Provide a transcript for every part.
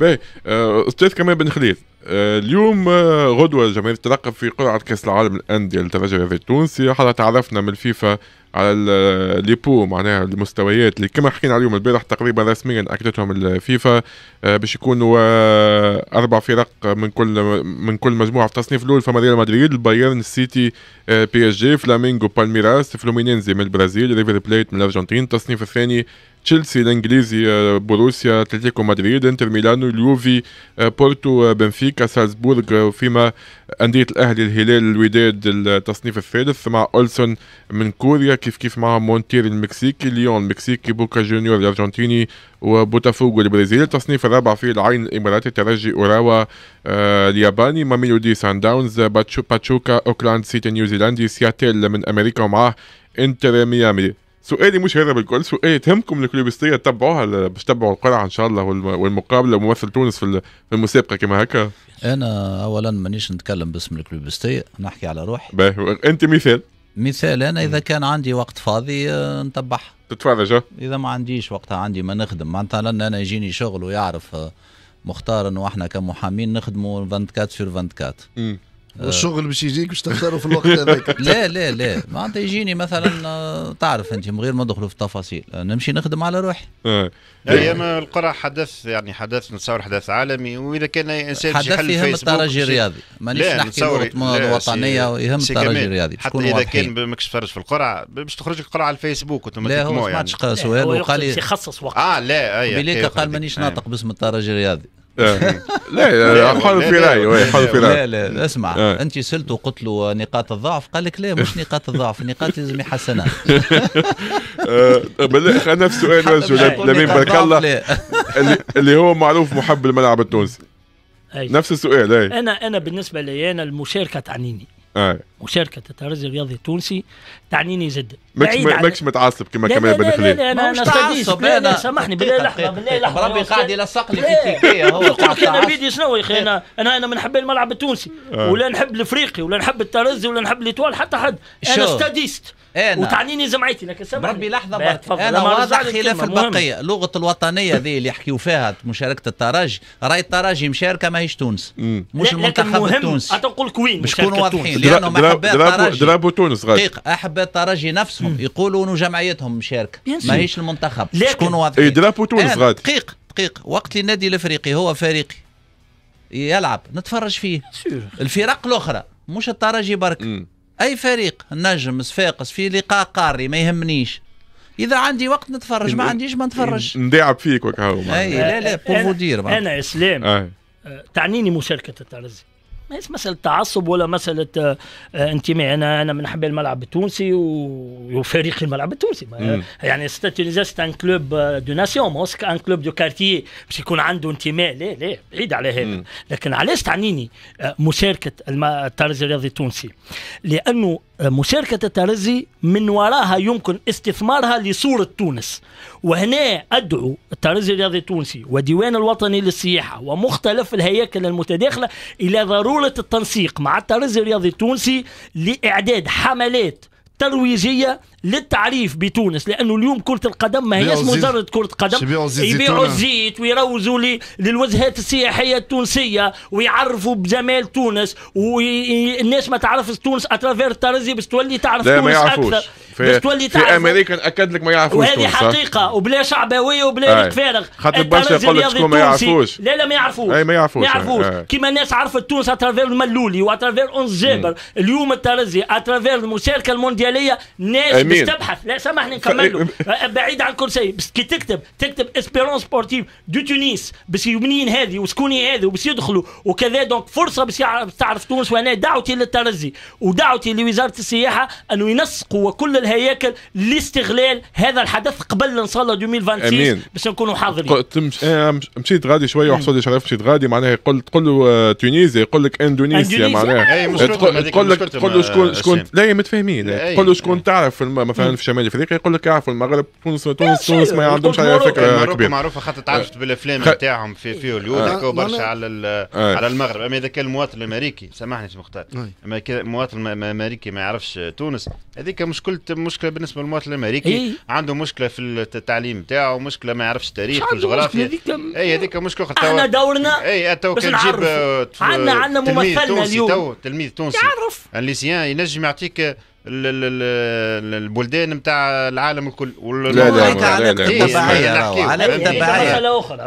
باهي استاذ كمال بن خليل آه، اليوم آه، غدوه جماهير ترقب في قرعه كاس العالم الانديه للترجي الرياضي التونسي حتى تعرفنا من الفيفا على آه، ليبو معناها المستويات اللي كما حكينا عليهم البارح تقريبا رسميا اكدتهم الفيفا باش يكونوا اربع فرق من كل من كل مجموعه في التصنيف الاول فما ريال مدريد البايرن السيتي بي اس جي فلامينغو بالميراس فلومينينزي من البرازيل ريفر بليت من الارجنتين التصنيف الثاني تشيلسي الانجليزي بروسيا اتلتيكو مدريد انتر ميلانو اليوفي بورتو بنفيكا سالزبورغ فيما انديه الاهلي الهلال الوداد التصنيف الثالث مع اولسون من كوريا كيف كيف مع مونتير المكسيكي ليون المكسيكي بوكا جونيور الارجنتيني وبوتافوغو البرازيلي التصنيف الرابع في العين الاماراتي ترجي اوراوا آه، الياباني الياباني ماميلودي سان داونز باتشوكا اوكلاند سيتي نيوزيلندي سياتيل من امريكا ومعه انتر ميامي سؤالي مش هذا بالكل سؤالي تهمكم الكلوبستية تتبعوها باش تتبعوا القرعة ان شاء الله والمقابلة وممثل تونس في المسابقة كما هكا انا اولا مانيش نتكلم باسم الكلوبستية نحكي على روحي باهي انت مثال مثال انا اذا كان عندي وقت فاضي آه، نتبعها تتفرج اذا ما عنديش وقتها عندي ما نخدم معناتها لان انا يجيني شغل ويعرف آه، مختار انه احنا كمحامين نخدموا 24 سور 24 م. والشغل باش يجيك باش تختاره في الوقت هذاك لا لا لا معناتها يجيني مثلا آه، تعرف انت من غير ما ندخلوا في التفاصيل آه، نمشي نخدم على روحي آه. ايام القرى حدث يعني حدث نتصور حدث عالمي واذا كان انسان حدث يهم الترجي الرياضي مانيش نحكي الوطنيه ويهم الترجي الرياضي حتى اذا كان ماكش تفرج في القرعه باش تخرج القرعه على الفيسبوك لا هو ما سمعتش سؤال وقال لي يخصص وقت اه لا بليك قال مانيش ناطق باسم الترجي الرياضي لا لا حلو في راي حلو في راي لا لا اسمع آه. انت سلت وقلت له نقاط الضعف قال لك لا مش نقاط الضعف نقاط لازم يحسنها بالله نفس السؤال نفسه لمين بارك الله اللي هو معروف محب الملعب التونسي نفس السؤال انا انا بالنسبه لي انا المشاركه تعنيني وشركه الترجي الرياضي التونسي تعنيني جدا ماكش ماكش متعصب كما كما بن خليل لا لا لا لا سامحني بالله لحظه بالله لحظه ربي قاعد يلصق لي في تيكيه هو يقول لك انا بيدي شنو يا اخي انا انا انا ما نحب الملعب التونسي آه. ولا نحب الافريقي ولا نحب الترجي ولا نحب الاطوال حتى حد انا ستاديست انا وتعنيني زمعتي لكن سامحني ربي لحظه بربي انا واضح خلاف البقيه لغه الوطنيه ذي اللي يحكيوا فيها مشاركه الترجي راي الترجي مشاركه ماهيش تونس مش المنتخب التونسي مهم نقول كوين مش كونوا واضحين لانه ما دلاب الترجي وتونس غادي دقيقة أحباء الترجي نفسهم يقولوا أنه جمعيتهم مشاركة ماهيش المنتخب شكون واضحين إيه، دلاب وتونس غادي دقيق دقيق وقت النادي الأفريقي هو فريقي يلعب نتفرج فيه الفرق الأخرى مش الترجي برك أي فريق نجم صفاقس في لقاء قاري ما يهمنيش اذا عندي وقت نتفرج ما عنديش ما نتفرج نداعب فيك وكهو اي لا لا بوفو دير انا اسلام آه. آه، تعنيني مشاركه الترجي ماهيش مساله تعصب ولا مساله آه، آه، انتماء انا انا من أحب الملعب التونسي وفريق الملعب التونسي يعني ستاتونيزا ان كلوب دو ناسيون موسك ان كلوب دو كارتي باش يكون عنده انتماء لا لا بعيد على هذا لكن علاش تعنيني آه، مشاركه الترجي الرياضي التونسي لانه مشاركة الترجي من وراها يمكن استثمارها لصورة تونس وهنا أدعو الترجي الرياضي التونسي وديوان الوطني للسياحة ومختلف الهياكل المتداخلة إلى ضرورة ضروره التنسيق مع الطراز الرياضي التونسي لاعداد حملات ترويجيه للتعريف بتونس لانه اليوم كره القدم ما هياش مجرد كره قدم يبيعوا الزيت ويروزوا للوجهات السياحيه التونسيه ويعرفوا بجمال تونس والناس ما تعرفش تونس اترافير الترزي باش تولي تعرف تونس ما اكثر بس تولي تعرف في امريكا ناكد لك ما يعرفوش وهذه حقيقه وبلا شعبويه وبلا فارغ خاطر برشا يقول لك ما يعرفوش لا لا ما يعرفوش ما يعرفوش ما يعرفوش كيما الناس عرفت تونس اترافير الملولي واترافير اونس جابر اليوم الترزي اترافير المشاركه الموندياليه ناس مش تبحث لا سامحني نكمل له بعيد عن كل شيء بس كي تكتب تكتب اسبيرون سبورتيف دو تونيس باش يبنين هذه وسكوني هذه وباش يدخلوا وكذا دونك فرصه بس تعرف تونس وانا دعوتي للترجي ودعوتي لوزاره السياحه انه ينسقوا وكل الهياكل لاستغلال هذا الحدث قبل ان شاء الله 2026 باش نكونوا حاضرين قلت آه، مش... مشيت غادي شويه وحصل لي شرف مشيت غادي معناها قلت قل آه، تونيزي يقول لك اندونيسيا معناها تقول لك تقول له شكون شكون لا متفاهمين تقول له شكون تعرف مثلا في شمال افريقيا يقول لك يعرفوا المغرب تونس تونس تونس ما عندهمش اي فكره كبيره معروفه خاطر تعرفت آه. بالافلام نتاعهم في في هوليود آه. آه، برشا على على المغرب اما اذا كان المواطن الامريكي سامحني سي مختار اما المواطن الامريكي ما يعرفش تونس هذيك مشكله مشكله بالنسبه للمواطن الامريكي عنده مشكله في التعليم نتاعه مشكله ما يعرفش التاريخ والجغرافيا اي هذيك مشكله احنا دورنا اي تو كان تجيب عندنا عندنا ممثلنا اليوم تلميذ تونسي يعرف الليسيان ينجم يعطيك البلدان نتاع العالم الكل لا لا على التبعية على تبعيه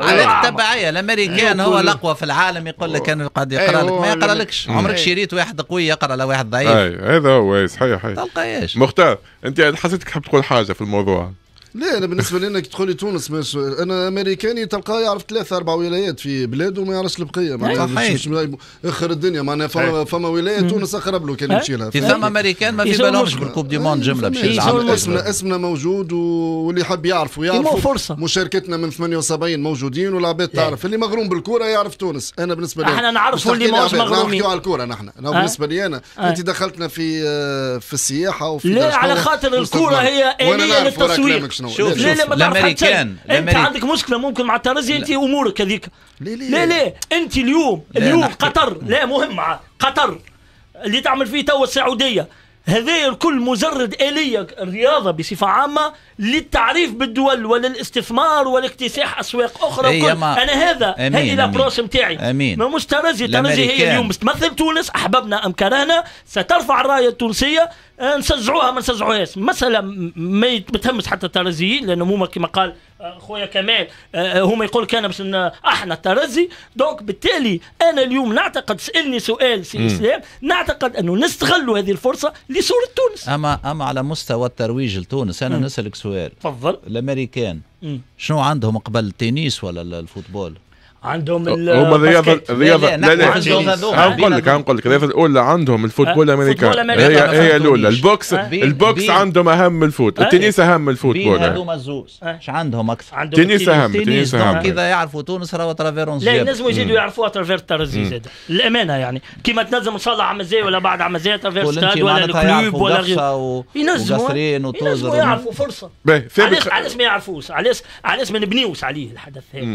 على التبعية الامريكان هو الاقوى في العالم يقول لك أيوه. انا قاعد أيوه، يقرا لك ما يقرا لكش عمرك شريت واحد قوي يقرا على واحد ضعيف هذا هو صحيح تلقى ايش مختار انت حسيتك تحب تقول حاجه في الموضوع لا انا بالنسبه لي انك تدخل تونس مش انا امريكاني تلقاه يعرف ثلاثة اربع ولايات في بلاده وما يعرفش البقيه معناها مش اخر الدنيا معناها فما, فما ولايه تونس اقرب له كان يمشي لها في ثم امريكان ما في بالهمش بالكوب دي موند آه، جمله باش اسمنا اسمنا موجود واللي حب يعرف ويعرف فرصه مشاركتنا من 78 موجودين والعباد تعرف اللي مغروم بالكوره يعرف تونس انا بالنسبه لي احنا نعرفوا اللي ماهوش مغرومين نحكيو على الكوره نحن آه. بالنسبه لي انا آه. انت دخلتنا في في السياحه وفي لا على خاطر الكوره هي آلية للتصوير شنو شوف لا لا لا الامريكان انت عندك مشكله ممكن مع الترجي انت امورك هذيك لا لا انت اليوم اليوم قطر لا مهم قطر اللي تعمل فيه توا السعوديه هذا الكل مجرد آلية الرياضة بصفة عامة للتعريف بالدول وللاستثمار ولاكتساح والاكتساح أسواق أخرى أي ما... أنا هذا هذه الأبروش نتاعي ما مش ترجي ترجي هي اليوم تمثل تونس أحببنا أم كرهنا سترفع الراية التونسية آه، نشجعوها ما نشجعوهاش مسألة ما تهمش حتى الترجيين لأنه مو كما قال خويا كمال آه، آه، هما يقول كان باش احنا الترزي دونك بالتالي انا اليوم نعتقد سالني سؤال سي اسلام نعتقد انه نستغلوا هذه الفرصه لصوره تونس اما اما على مستوى الترويج لتونس انا مم. نسالك سؤال تفضل الامريكان شنو عندهم قبل التنس ولا الفوتبول عندهم هم الرياضه الرياضه لا لا هنقول لك هنقول لك الرياضه الاولى عندهم الفوتبول أه؟ الامريكان هي أه؟ هي الاولى البوكس البوكس عندهم اهم الفوت أه؟ التنس اهم الفوتبول هذوما الزوز ايش عندهم اكثر التنس اهم التنس اهم كذا يعرفوا تونس راهو ترافيرون لا لازم يزيدوا يعرفوا ترافير الترازي زاد الامانه يعني كيما تنزم ان شاء الله عمزيه ولا بعد عمزيه ترافير ستاد ولا الكلوب ولا غيره ينزموا ينزموا يعرفوا فرصه علاش ما يعرفوش علاش علاش ما نبنيوش عليه الحدث هذا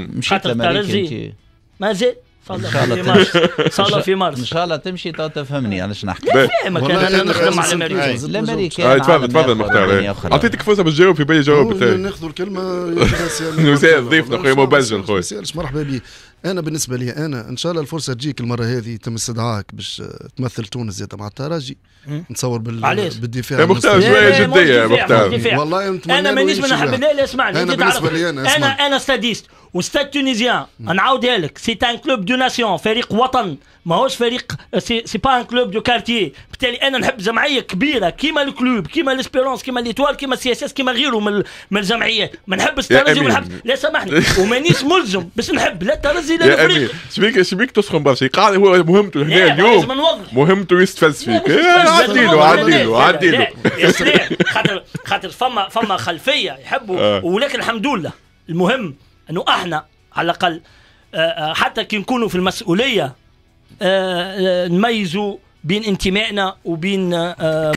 مشيت تمشي ما زال صار في مارس الله في مارس ان شاء الله تمشي تو تفهمني علاش نحكي لا فاهمك انا نخدم على ماريوز الامريكان آه، تفضل تفضل مختار اعطيتك فرصه باش تجاوب في بالي جواب تاعي ناخذ الكلمه وسام ضيفنا خويا مبجل خويا مرحبا بك انا بالنسبه لي انا ان شاء الله الفرصه تجيك المره هذه تم استدعائك باش تمثل تونس زيادة مع الترجي نتصور بال... علاش بالدفاع يا مختار شويه جديه يا مختار والله انا مانيش من احب لا لا اسمعني انا بالنسبه لي انا انا انا ستاديست وستاد تونيزيان نعاودها لك سي ان كلوب دو ناسيون فريق وطن ماهوش فريق آه، سي, سي با ان كلوب دو كارتي بالتالي انا نحب جمعيه كبيره كيما الكلوب كيما ليسبيرونس كيما ليتوال كيما سي اس اس كيما غيره من من الجمعيات ما نحبش الترجي وما نحبش لا سامحني ومانيش ملزم باش نحب لا الترجي لا الفريق شبيك شبيك تسخن برشا قاعد هو مهمته هنا اليوم مهمته يستفز فيك عدي له عدي له عدي له خاطر خاطر فما فما خلفيه يحبوا آه. ولكن الحمد لله المهم انه احنا على الاقل آه، آه، حتى كي نكونوا في المسؤوليه آه، نميزوا بين انتمائنا وبين